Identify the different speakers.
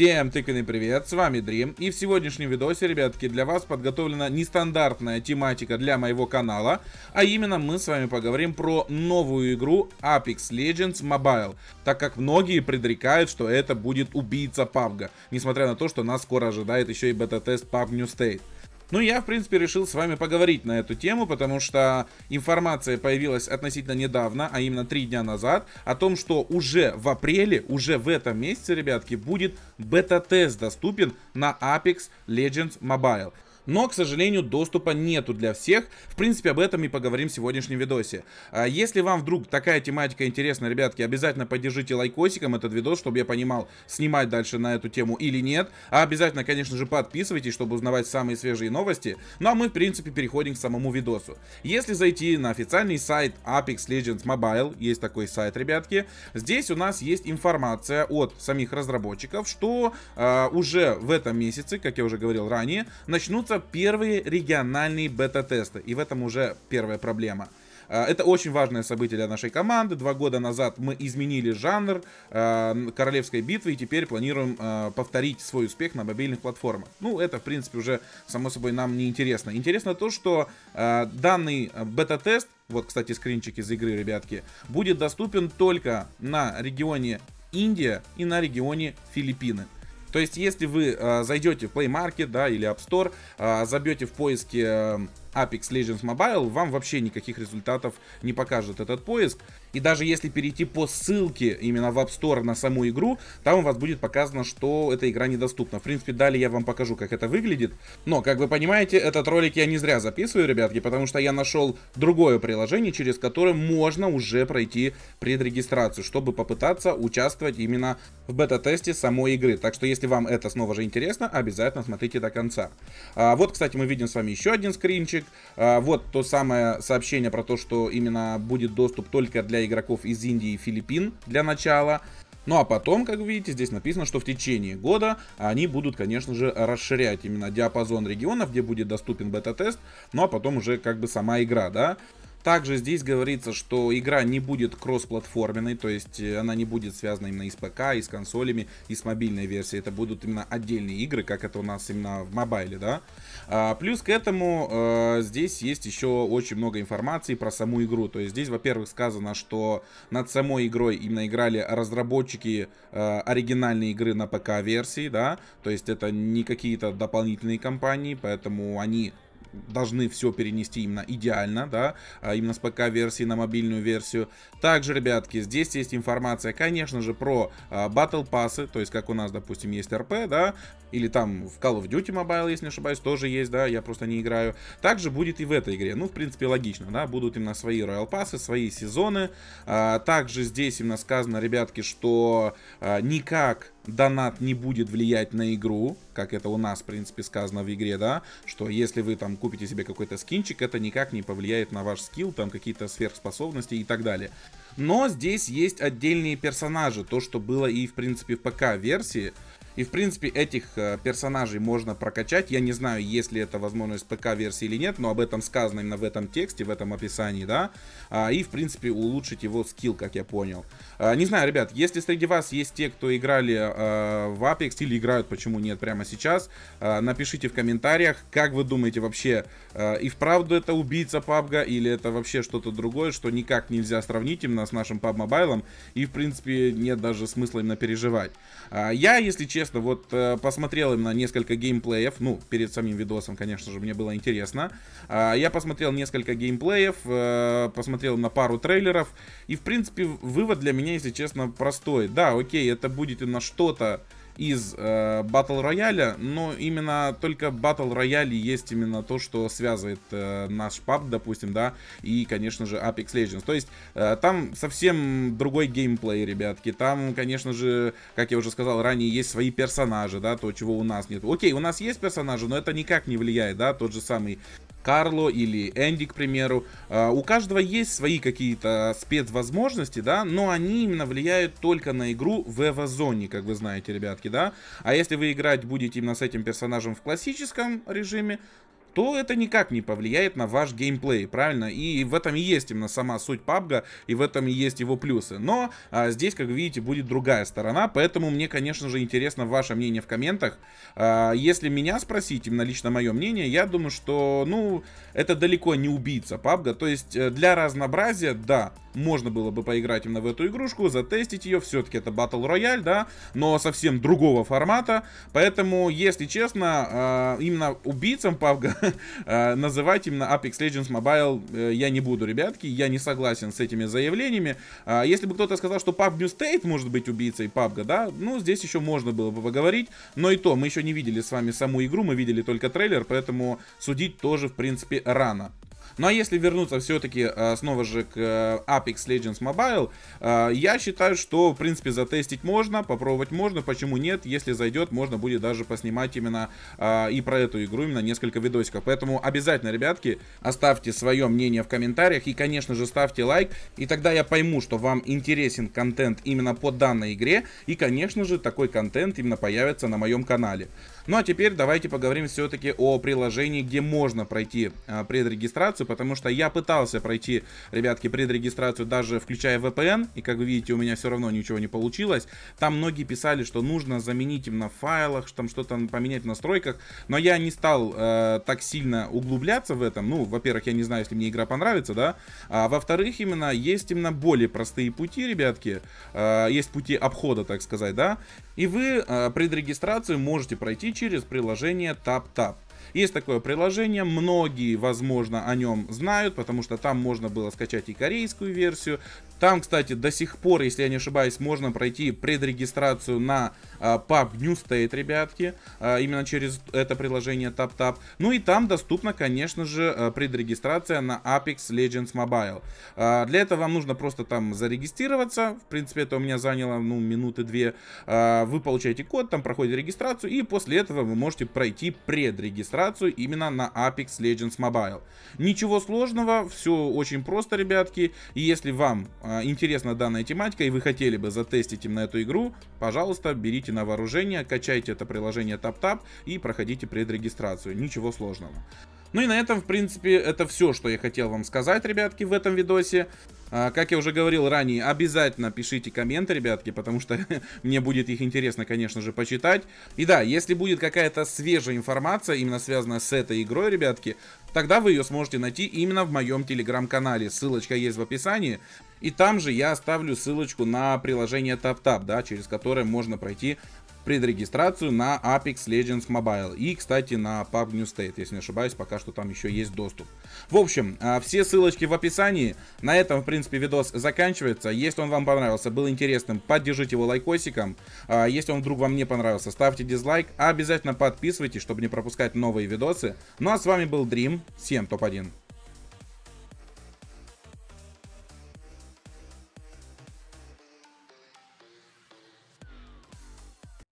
Speaker 1: Всем тыканный привет, с вами Дрим, и в сегодняшнем видосе, ребятки, для вас подготовлена нестандартная тематика для моего канала, а именно мы с вами поговорим про новую игру Apex Legends Mobile, так как многие предрекают, что это будет убийца PUBG, несмотря на то, что нас скоро ожидает еще и бета-тест PUBG New State. Ну, я, в принципе, решил с вами поговорить на эту тему, потому что информация появилась относительно недавно, а именно три дня назад, о том, что уже в апреле, уже в этом месяце, ребятки, будет бета-тест доступен на Apex Legends Mobile но, к сожалению, доступа нету для всех. В принципе, об этом и поговорим в сегодняшнем видосе. А если вам вдруг такая тематика интересна, ребятки, обязательно поддержите лайкосиком этот видос, чтобы я понимал, снимать дальше на эту тему или нет. А обязательно, конечно же, подписывайтесь, чтобы узнавать самые свежие новости. Ну а мы, в принципе, переходим к самому видосу. Если зайти на официальный сайт Apex Legends Mobile, есть такой сайт, ребятки, здесь у нас есть информация от самих разработчиков, что э, уже в этом месяце, как я уже говорил ранее, начнутся первые региональные бета-тесты. И в этом уже первая проблема. А, это очень важное событие для нашей команды. Два года назад мы изменили жанр э, королевской битвы и теперь планируем э, повторить свой успех на мобильных платформах. Ну, это, в принципе, уже само собой нам не интересно. Интересно то, что э, данный бета-тест, вот, кстати, скринчик из игры, ребятки, будет доступен только на регионе Индия и на регионе Филиппины. То есть, если вы э, зайдете в Play Market, да, или App Store, э, забьете в поиске э, Apex Legends Mobile, вам вообще никаких результатов не покажет этот поиск. И даже если перейти по ссылке именно в App Store на саму игру, там у вас будет показано, что эта игра недоступна. В принципе, далее я вам покажу, как это выглядит. Но, как вы понимаете, этот ролик я не зря записываю, ребятки, потому что я нашел другое приложение, через которое можно уже пройти предрегистрацию, чтобы попытаться участвовать именно в бета-тесте самой игры. Так что, если вам это снова же интересно, обязательно смотрите до конца. А, вот, кстати, мы видим с вами еще один скринчик. А, вот то самое сообщение про то, что именно будет доступ только для игроков из Индии и Филиппин для начала. Ну а потом, как вы видите, здесь написано, что в течение года они будут, конечно же, расширять именно диапазон регионов, где будет доступен бета-тест, ну а потом уже как бы сама игра, да. Также здесь говорится, что игра не будет кроссплатформенной, то есть э, она не будет связана именно и с ПК, и с консолями, и с мобильной версией. Это будут именно отдельные игры, как это у нас именно в мобайле, да. А, плюс к этому а, здесь есть еще очень много информации про саму игру. То есть здесь, во-первых, сказано, что над самой игрой именно играли разработчики а, оригинальной игры на ПК-версии, да. То есть это не какие-то дополнительные компании, поэтому они должны все перенести именно идеально, да, а именно с ПК-версии на мобильную версию. Также, ребятки, здесь есть информация, конечно же, про Battle а, пассы, то есть как у нас, допустим, есть РП, да, или там в Call of Duty Mobile, если не ошибаюсь, тоже есть, да, я просто не играю. Также будет и в этой игре, ну, в принципе, логично, да, будут именно свои Royal Пассы, свои сезоны. А, также здесь именно сказано, ребятки, что никак донат не будет влиять на игру, как это у нас, в принципе, сказано в игре, да, что если вы там купите себе какой-то скинчик, это никак не повлияет на ваш скилл, там какие-то сверхспособности и так далее. Но здесь есть отдельные персонажи, то, что было и, в принципе, в ПК-версии, и, в принципе, этих э, персонажей можно прокачать. Я не знаю, есть ли это возможность ПК-версии или нет, но об этом сказано именно в этом тексте, в этом описании, да. А, и, в принципе, улучшить его скилл, как я понял. А, не знаю, ребят, если среди вас есть те, кто играли э, в Apex или играют, почему нет, прямо сейчас, э, напишите в комментариях, как вы думаете вообще, и вправду это убийца PUBG или это вообще что-то другое, что никак нельзя сравнить именно с нашим PUBG Mobile, и, в принципе, нет даже смысла именно переживать. А, я, если честно, честно, вот э, посмотрел именно несколько геймплеев, ну, перед самим видосом, конечно же, мне было интересно. Э, я посмотрел несколько геймплеев, э, посмотрел на пару трейлеров, и, в принципе, вывод для меня, если честно, простой. Да, окей, это будет на что-то, из э, Battle Royale, но именно только Battle Royale есть именно то, что связывает э, наш паб, допустим, да, и, конечно же, Apex Legends. То есть э, там совсем другой геймплей, ребятки. Там, конечно же, как я уже сказал ранее, есть свои персонажи, да, то, чего у нас нет. Окей, у нас есть персонажи, но это никак не влияет, да, тот же самый Карло или Энди, к примеру. А, у каждого есть свои какие-то спецвозможности, да, но они именно влияют только на игру в эвазоне, как вы знаете, ребятки, да. А если вы играть будете именно с этим персонажем в классическом режиме, то это никак не повлияет на ваш геймплей, правильно? И в этом и есть именно сама суть PUBG, и в этом и есть его плюсы. Но а, здесь, как видите, будет другая сторона, поэтому мне, конечно же, интересно ваше мнение в комментах. А, если меня спросить, именно лично мое мнение, я думаю, что, ну, это далеко не убийца PUBG, то есть э, для разнообразия, да, можно было бы поиграть именно в эту игрушку, затестить ее, все-таки это Battle Royale, да, но совсем другого формата, поэтому, если честно, а, именно убийцам PUBG Э, называть именно Apex Legends Mobile э, я не буду, ребятки. Я не согласен с этими заявлениями. А, если бы кто-то сказал, что PUBG State может быть убийцей PUBG, да, ну, здесь еще можно было бы поговорить. Но и то, мы еще не видели с вами саму игру, мы видели только трейлер, поэтому судить тоже, в принципе, рано. Ну а если вернуться все-таки э, снова же к э, Apex Legends Mobile, э, я считаю, что в принципе затестить можно, попробовать можно, почему нет, если зайдет, можно будет даже поснимать именно и про эту игру именно несколько видосиков. Поэтому обязательно, ребятки, оставьте свое мнение в комментариях и, конечно же, ставьте лайк, и тогда я пойму, что вам интересен контент именно по данной игре, и, конечно же, такой контент именно появится на моем канале. Ну а теперь давайте поговорим все-таки о приложении, где можно пройти предрегистрацию, потому что я пытался пройти, ребятки, предрегистрацию даже включая VPN, и как вы видите, у меня все равно ничего не получилось. Там многие писали, что нужно заменить им на файлах, что там что-то поменять в настройках, но я не стал э, так сильно углубляться в этом. Ну, во-первых, я не знаю, если мне игра понравится, да, а во-вторых, именно есть именно более простые пути, ребятки, э, есть пути обхода, так сказать, да, и вы э, предрегистрацию можете пройти через приложение TapTap. -Tap. Есть такое приложение, многие, возможно, о нем знают, потому что там можно было скачать и корейскую версию, там, кстати, до сих пор, если я не ошибаюсь, можно пройти предрегистрацию на а, PUB New State, ребятки, а, именно через это приложение TapTap. Ну и там доступна, конечно же, а, предрегистрация на Apex Legends Mobile. А, для этого вам нужно просто там зарегистрироваться. В принципе, это у меня заняло, ну, минуты две. А, вы получаете код, там проходите регистрацию, и после этого вы можете пройти предрегистрацию именно на Apex Legends Mobile. Ничего сложного, все очень просто, ребятки. И если вам а, а, интересна данная тематика и вы хотели бы затестить им на эту игру, пожалуйста, берите на вооружение, качайте это приложение TapTap и проходите предрегистрацию, ничего сложного. Ну и на этом, в принципе, это все, что я хотел вам сказать, ребятки, в этом видосе. А, как я уже говорил ранее, обязательно пишите комменты, ребятки, потому что мне будет их интересно, конечно же, почитать. И да, если будет какая-то свежая информация, именно связанная с этой игрой, ребятки, тогда вы ее сможете найти именно в моем телеграм-канале. Ссылочка есть в описании. И там же я оставлю ссылочку на приложение TapTap, да, через которое можно пройти предрегистрацию на Apex Legends Mobile и, кстати, на PUBG New State, если не ошибаюсь, пока что там еще есть доступ. В общем, а, все ссылочки в описании. На этом, в принципе, принципе, видос заканчивается. Если он вам понравился, был интересным, поддержите его лайкосиком. А, если он вдруг вам не понравился, ставьте дизлайк. Обязательно подписывайтесь, чтобы не пропускать новые видосы. Ну а с вами был Dream, всем топ-1.